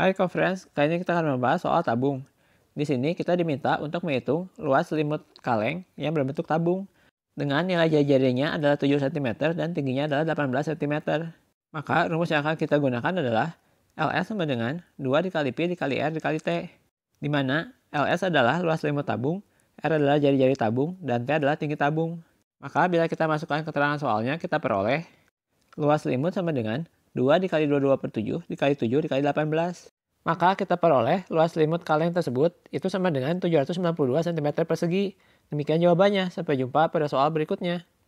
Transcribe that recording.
Hai conference, kali ini kita akan membahas soal tabung. Di sini kita diminta untuk menghitung luas selimut kaleng yang berbentuk tabung. Dengan nilai jari-jarinya adalah 7 cm dan tingginya adalah 18 cm. Maka rumus yang akan kita gunakan adalah LS sama dengan 2 dikali P dikali R dikali T. Di mana LS adalah luas selimut tabung, R adalah jari-jari tabung, dan T adalah tinggi tabung. Maka bila kita masukkan keterangan soalnya, kita peroleh luas selimut sama dengan 2 dikali 22 per 7 dikali 7 dikali 18. Maka kita peroleh luas selimut kaleng tersebut itu sama dengan 792 cm persegi. Demikian jawabannya. Sampai jumpa pada soal berikutnya.